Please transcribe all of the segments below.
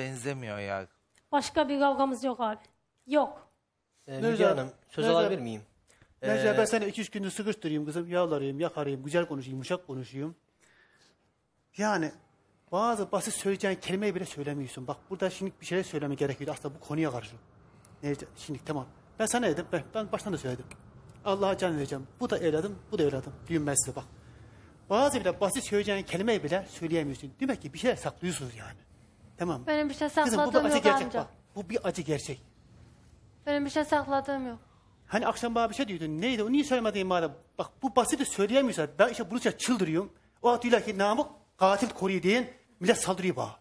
benzemiyor ya. Başka bir kavgamız yok abi. Yok. Ee, Müge Necla- Hanım söz Necla- alabilir miyim? Necla Ee, ben seni iki üç gündür sıkıştırayım kızım. Yağlarayım, yakarayım, güzel konuşayım, yumuşak konuşayım. Yani bazı basit söyleyeceğin kelimeyi bile söylemiyorsun. Bak burada şimdi bir şeyler söyleme gerekiyor aslında bu konuya karşı. Necla, şimdi tamam. Ben sana ne dedim? Ben, ben baştan da söyledim. Allah'a can vereceğim. Bu da evladım, bu da evladım. Düğün ben bak. Bazı bile basit söyleyeceğin kelimeyi bile söyleyemiyorsun. Demek ki bir şeyler saklıyorsunuz yani. Tamam. Benim bir şey sakladığım Kızım bu bir acı yok amca. Bu bir acı gerçek. Benim bir şey sakladığım yok. Hani akşam bana bir şey diyordun. Neydi o? Niye söylemedin madem? Bak bu basit, söyleyemiyorsa ben işte bunu çıldırıyorum. O at diyorlar ki namık katil koruyor diyen millet saldırıyor bana.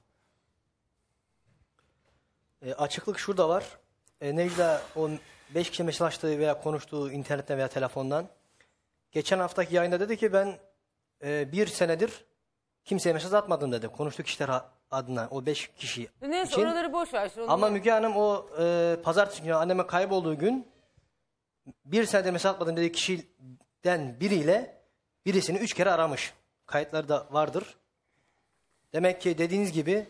E, açıklık şurada var. E, Necla o 5 kişi mesajlaştığı veya konuştuğu internetten veya telefondan. Geçen haftaki yayında dedi ki ben e, bir senedir kimseye mesaj atmadım dedi. Konuştuğu kişiler ha- adına o beş kişi Neyse için. oraları boş ver. Şimdi Ama Müge Hanım o e, pazartesi günü anneme kaybolduğu gün bir senede mesaj atmadım dediği kişiden biriyle birisini üç kere aramış. Kayıtları da vardır. Demek ki dediğiniz gibi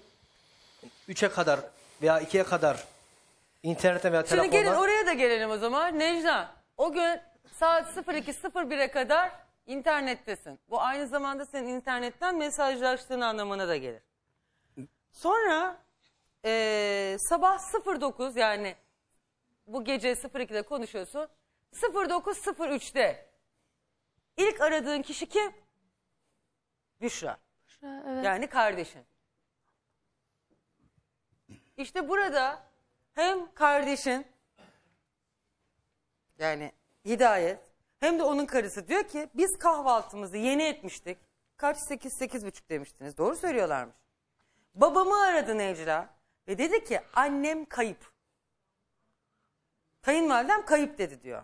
üçe kadar veya ikiye kadar internete veya telefonla. Şimdi gelin oraya da gelelim o zaman. Necla o gün saat 02.01'e kadar internettesin. Bu aynı zamanda senin internetten mesajlaştığın anlamına da gelir. Sonra e, sabah 09 yani bu gece 02'de konuşuyorsun. 09.03'te ilk aradığın kişi kim? Büşra. Büşra evet. Yani kardeşin. İşte burada hem kardeşin yani Hidayet hem de onun karısı diyor ki biz kahvaltımızı yeni etmiştik. Kaç? Sekiz, sekiz buçuk demiştiniz. Doğru söylüyorlarmış. Babamı aradı Necla ve dedi ki annem kayıp. Kayınvalidem kayıp dedi diyor.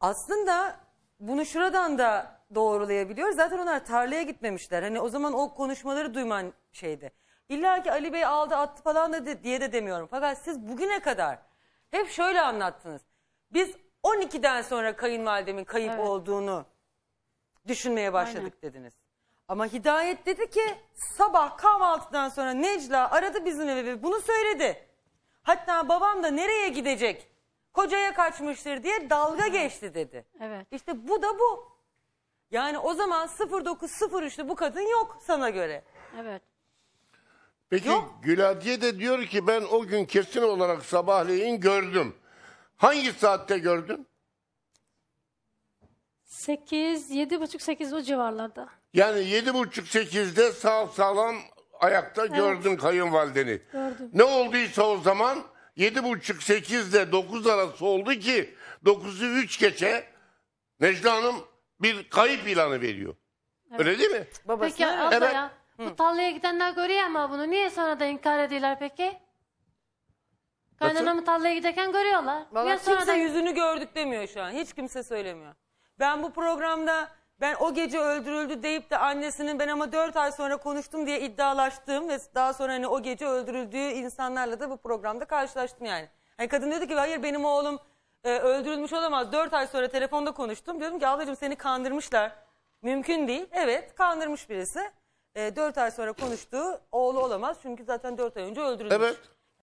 Aslında bunu şuradan da doğrulayabiliyoruz. Zaten onlar tarlaya gitmemişler. Hani o zaman o konuşmaları duyman şeydi. İlla ki Ali Bey aldı attı falan da diye de demiyorum. Fakat siz bugüne kadar hep şöyle anlattınız. Biz 12'den sonra kayınvalidemin kayıp evet. olduğunu düşünmeye başladık Aynen. dediniz. Ama Hidayet dedi ki sabah kahvaltıdan sonra Necla aradı bizim evi bunu söyledi. Hatta babam da nereye gidecek? Kocaya kaçmıştır diye dalga geçti dedi. Evet. İşte bu da bu. Yani o zaman 0903'lü bu kadın yok sana göre. Evet. Peki Yok. Güladiye de diyor ki ben o gün kesin olarak sabahleyin gördüm. Hangi saatte gördün? 8, 7.30-8 o civarlarda. Yani yedi buçuk sekizde sağ sağlam ayakta gördün kayınvalideni. Gördüm. Ne olduysa o zaman yedi buçuk sekizde dokuz arası oldu ki dokuzu üç geçe Necla Hanım bir kayıp ilanı veriyor. Öyle değil mi? Babası Peki abla Evet. ya bu tarlaya gidenler görüyor ama bunu niye sonra da inkar ediyorlar peki? Kaynanamı tarlaya giderken görüyorlar. Valla niye kimse sonra da yüzünü gördük demiyor şu an. Hiç kimse söylemiyor. Ben bu programda ben o gece öldürüldü deyip de annesinin ben ama dört ay sonra konuştum diye iddialaştım ve daha sonra hani o gece öldürüldüğü insanlarla da bu programda karşılaştım yani. Hani kadın dedi ki hayır benim oğlum e, öldürülmüş olamaz. Dört ay sonra telefonda konuştum. Diyordum ki ablacığım seni kandırmışlar. Mümkün değil. Evet kandırmış birisi. E, dört ay sonra konuştuğu oğlu olamaz. Çünkü zaten dört ay önce öldürülmüş. Evet.